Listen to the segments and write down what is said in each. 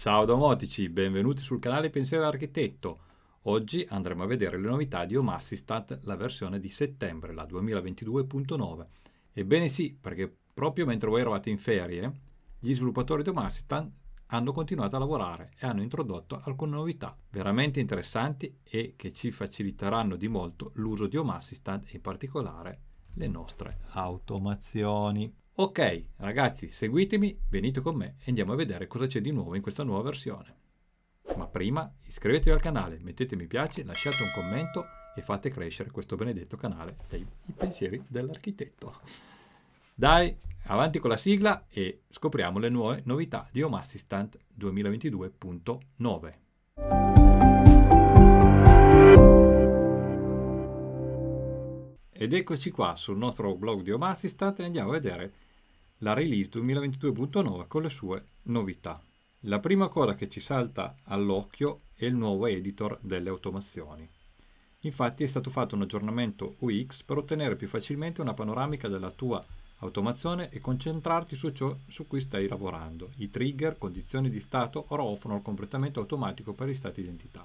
Ciao domotici, benvenuti sul canale Pensiero Architetto. Oggi andremo a vedere le novità di Home Assistant, la versione di settembre, la 2022.9. Ebbene sì, perché proprio mentre voi eravate in ferie, gli sviluppatori di Home Assistant hanno continuato a lavorare e hanno introdotto alcune novità veramente interessanti e che ci faciliteranno di molto l'uso di Home Assistant e in particolare le nostre automazioni. Ok, ragazzi, seguitemi, venite con me e andiamo a vedere cosa c'è di nuovo in questa nuova versione. Ma prima iscrivetevi al canale, mettete mi piace, lasciate un commento e fate crescere questo benedetto canale dei pensieri dell'architetto. Dai, avanti con la sigla e scopriamo le nuove novità di Home Assistant 2022.9. Ed eccoci qua sul nostro blog di Home Assistant e andiamo a vedere la release 2022.9 con le sue novità. La prima cosa che ci salta all'occhio è il nuovo editor delle automazioni. Infatti è stato fatto un aggiornamento UX per ottenere più facilmente una panoramica della tua automazione e concentrarti su ciò su cui stai lavorando, i trigger, condizioni di stato ora offrono il completamento automatico per gli stati identità.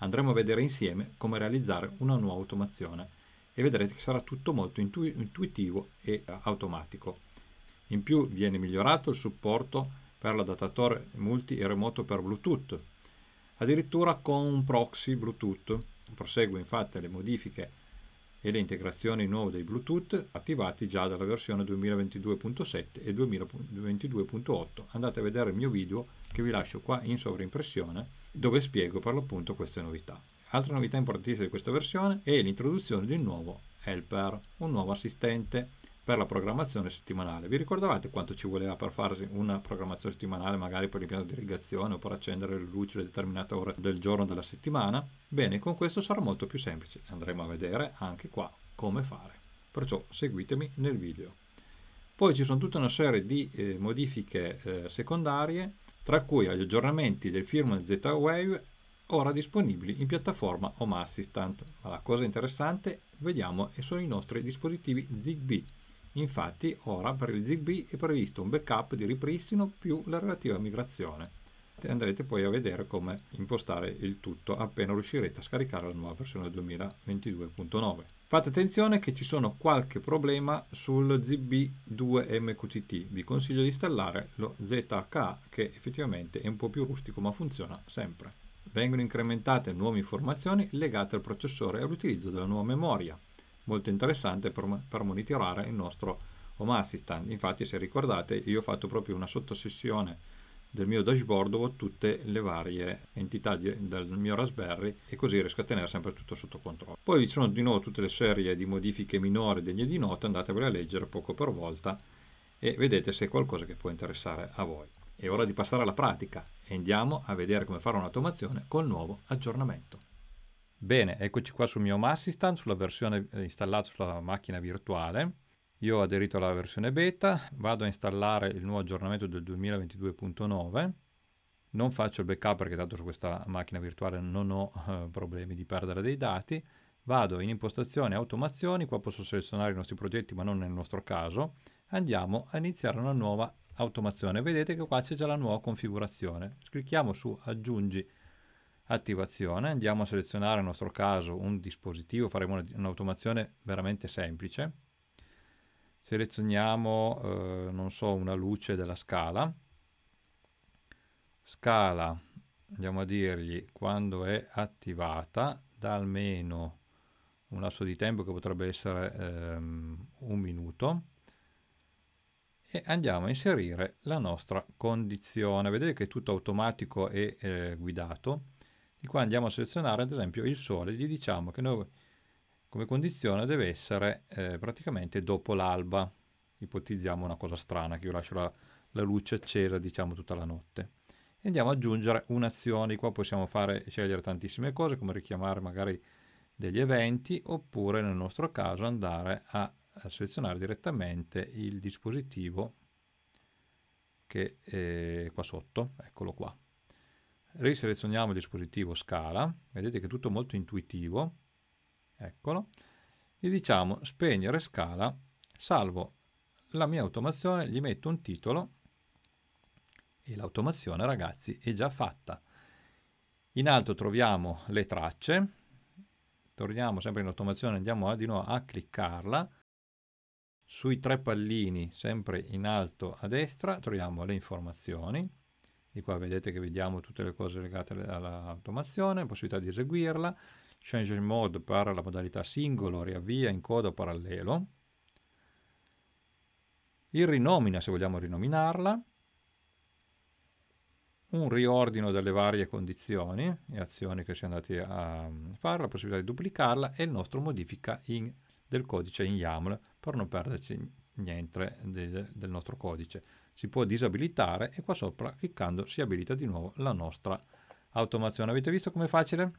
Andremo a vedere insieme come realizzare una nuova automazione e vedrete che sarà tutto molto intu intuitivo e automatico. In più viene migliorato il supporto per l'adattatore multi e remoto per Bluetooth, addirittura con un proxy Bluetooth. Prosegue infatti le modifiche e le integrazioni nuove dei Bluetooth attivati già dalla versione 2022.7 e 2022.8. Andate a vedere il mio video che vi lascio qua in sovrimpressione dove spiego per l'appunto queste novità. Altra novità importantissima di questa versione è l'introduzione di un nuovo helper, un nuovo assistente per la programmazione settimanale. Vi ricordavate quanto ci voleva per farsi una programmazione settimanale, magari per l'impianto di irrigazione o per accendere le luci a determinata ora del giorno della settimana? Bene, con questo sarà molto più semplice. Andremo a vedere anche qua come fare. Perciò seguitemi nel video. Poi ci sono tutta una serie di eh, modifiche eh, secondarie, tra cui agli aggiornamenti del firmware Z-Wave ora disponibili in piattaforma Home Assistant, ma la cosa interessante, vediamo, sono i nostri dispositivi ZigBee. Infatti ora per il ZigBee è previsto un backup di ripristino più la relativa migrazione. Andrete poi a vedere come impostare il tutto appena riuscirete a scaricare la nuova versione 2022.9. Fate attenzione che ci sono qualche problema sul ZigBee 2 mqtt vi consiglio di installare lo ZHA che effettivamente è un po' più rustico ma funziona sempre. Vengono incrementate nuove informazioni legate al processore e all'utilizzo della nuova memoria. Molto interessante per, per monitorare il nostro Home Assistant. Infatti, se ricordate, io ho fatto proprio una sottosessione del mio dashboard dove ho tutte le varie entità di, del mio Raspberry e così riesco a tenere sempre tutto sotto controllo. Poi vi sono di nuovo tutte le serie di modifiche minori degne di nota, andatevele a leggere poco per volta e vedete se è qualcosa che può interessare a voi. È ora di passare alla pratica e andiamo a vedere come fare un'automazione col nuovo aggiornamento. Bene, eccoci qua sul mio Home Assistant, sulla versione eh, installata sulla macchina virtuale. Io ho aderito alla versione beta, vado a installare il nuovo aggiornamento del 2022.9. Non faccio il backup perché tanto su questa macchina virtuale non ho eh, problemi di perdere dei dati. Vado in impostazione automazioni, qua posso selezionare i nostri progetti ma non nel nostro caso andiamo a iniziare una nuova automazione. Vedete che qua c'è già la nuova configurazione. Clicchiamo su aggiungi attivazione, andiamo a selezionare nel nostro caso un dispositivo, faremo un'automazione veramente semplice. Selezioniamo, eh, non so, una luce della scala. Scala, andiamo a dirgli quando è attivata, da almeno un lasso di tempo che potrebbe essere ehm, un minuto e andiamo a inserire la nostra condizione. Vedete che è tutto automatico e eh, guidato. Di qua andiamo a selezionare ad esempio il sole, gli diciamo che noi come condizione deve essere eh, praticamente dopo l'alba. Ipotizziamo una cosa strana, che io lascio la, la luce accesa diciamo tutta la notte. E andiamo ad aggiungere un'azione, qua possiamo fare, scegliere tantissime cose, come richiamare magari degli eventi, oppure nel nostro caso andare a selezionare direttamente il dispositivo che è qua sotto, eccolo qua. Riselezioniamo il dispositivo scala, vedete che è tutto molto intuitivo, eccolo. Gli diciamo spegnere scala, salvo la mia automazione, gli metto un titolo e l'automazione ragazzi è già fatta. In alto troviamo le tracce, torniamo sempre in automazione, andiamo eh, di nuovo a cliccarla, sui tre pallini, sempre in alto a destra, troviamo le informazioni. Di qua vedete che vediamo tutte le cose legate all'automazione, possibilità di eseguirla, change mode per la modalità singolo, riavvia, in coda parallelo. Il rinomina, se vogliamo rinominarla. Un riordino delle varie condizioni e azioni che si è andati a fare, la possibilità di duplicarla e il nostro modifica in del codice in YAML per non perderci niente del, del nostro codice. Si può disabilitare e qua sopra cliccando si abilita di nuovo la nostra automazione. Avete visto com'è facile?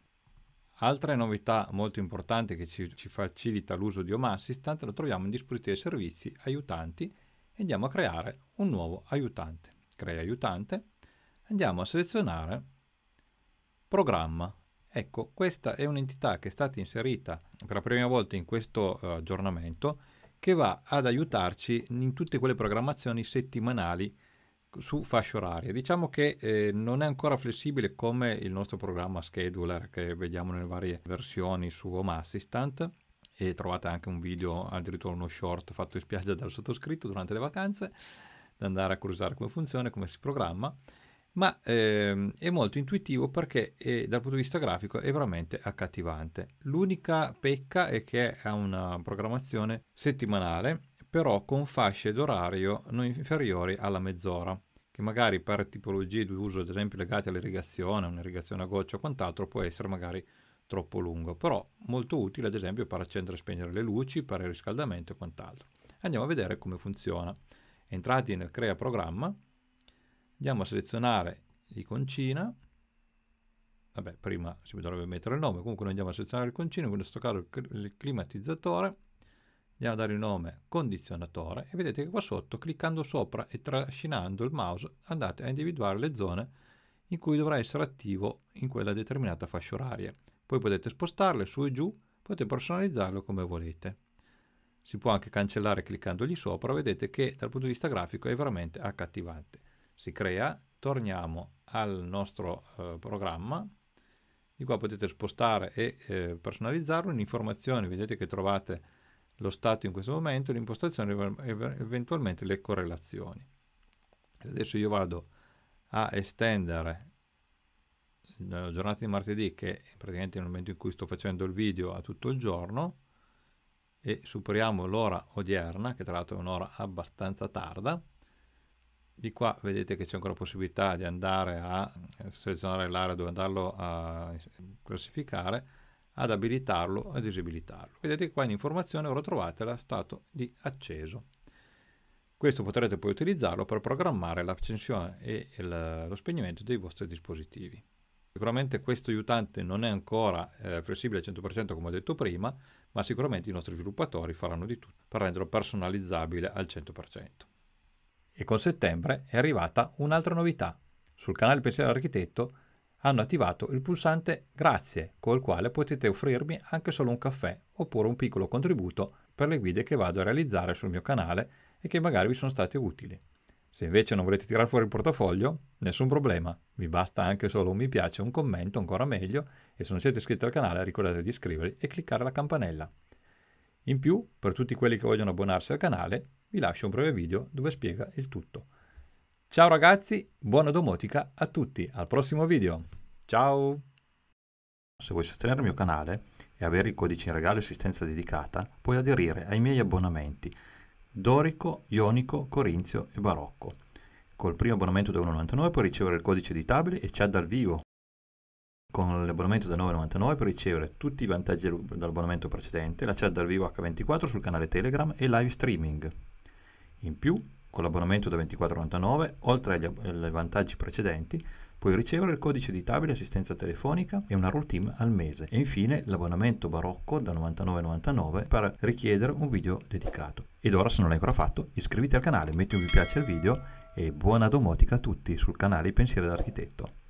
Altre novità molto importanti che ci, ci facilita l'uso di Home Assistant lo troviamo in dispositivi e servizi aiutanti e andiamo a creare un nuovo aiutante. Crea aiutante, andiamo a selezionare programma Ecco, questa è un'entità che è stata inserita per la prima volta in questo uh, aggiornamento che va ad aiutarci in tutte quelle programmazioni settimanali su fascia oraria. Diciamo che eh, non è ancora flessibile come il nostro programma scheduler che vediamo nelle varie versioni su Home Assistant e trovate anche un video, addirittura uno short fatto in spiaggia dal sottoscritto durante le vacanze da andare a curiosare come funziona, come si programma ma ehm, è molto intuitivo perché è, eh, dal punto di vista grafico è veramente accattivante. L'unica pecca è che ha una programmazione settimanale, però con fasce d'orario non inferiori alla mezz'ora che magari per tipologie di uso, ad esempio legate all'irrigazione, un'irrigazione a goccia o quant'altro, può essere magari troppo lungo, però molto utile ad esempio per accendere e spegnere le luci, per il riscaldamento e quant'altro. Andiamo a vedere come funziona. Entrati nel crea programma, andiamo a selezionare l'iconcina vabbè prima si dovrebbe mettere il nome comunque noi andiamo a selezionare l'iconcina in questo caso il climatizzatore andiamo a dare il nome condizionatore e vedete che qua sotto cliccando sopra e trascinando il mouse andate a individuare le zone in cui dovrà essere attivo in quella determinata fascia oraria poi potete spostarle su e giù potete personalizzarlo come volete si può anche cancellare cliccandogli sopra vedete che dal punto di vista grafico è veramente accattivante si crea, torniamo al nostro eh, programma, di qua potete spostare e eh, personalizzarlo, in informazioni vedete che trovate lo stato in questo momento, l'impostazione e eventualmente le correlazioni. Adesso io vado a estendere la giornata di martedì, che è praticamente il momento in cui sto facendo il video, a tutto il giorno, e superiamo l'ora odierna, che tra l'altro è un'ora abbastanza tarda, di qua vedete che c'è ancora la possibilità di andare a selezionare l'area dove andarlo a classificare, ad abilitarlo e disabilitarlo. Vedete che qua in informazione ora trovate la stato di acceso. Questo potrete poi utilizzarlo per programmare l'accensione e il, lo spegnimento dei vostri dispositivi. Sicuramente questo aiutante non è ancora eh, flessibile al 100% come ho detto prima, ma sicuramente i nostri sviluppatori faranno di tutto per renderlo personalizzabile al 100%. E con settembre è arrivata un'altra novità. Sul canale Pensiero Architetto hanno attivato il pulsante Grazie, col quale potete offrirmi anche solo un caffè oppure un piccolo contributo per le guide che vado a realizzare sul mio canale e che magari vi sono state utili. Se invece non volete tirare fuori il portafoglio, nessun problema, vi basta anche solo un mi piace, un commento, ancora meglio, e se non siete iscritti al canale ricordate di iscrivervi e cliccare la campanella. In più, per tutti quelli che vogliono abbonarsi al canale, vi lascio un breve video dove spiega il tutto. Ciao ragazzi, buona domotica a tutti, al prossimo video. Ciao! Se vuoi sostenere il mio canale e avere i codici in regalo e assistenza dedicata, puoi aderire ai miei abbonamenti Dorico, Ionico, Corinzio e Barocco. Col primo abbonamento da 1,99 puoi ricevere il codice di tablet e chat dal vivo. Con l'abbonamento da 9,99 puoi ricevere tutti i vantaggi dell'abbonamento precedente, la chat dal vivo H24 sul canale Telegram e live streaming. In più, con l'abbonamento da 24,99, oltre agli, agli vantaggi precedenti, puoi ricevere il codice di tabile assistenza telefonica e una rule team al mese e infine l'abbonamento barocco da 99,99 per richiedere un video dedicato. Ed ora se non l'hai ancora fatto iscriviti al canale, metti un mi piace al video e buona domotica a tutti sul canale I Pensieri dell'Architetto.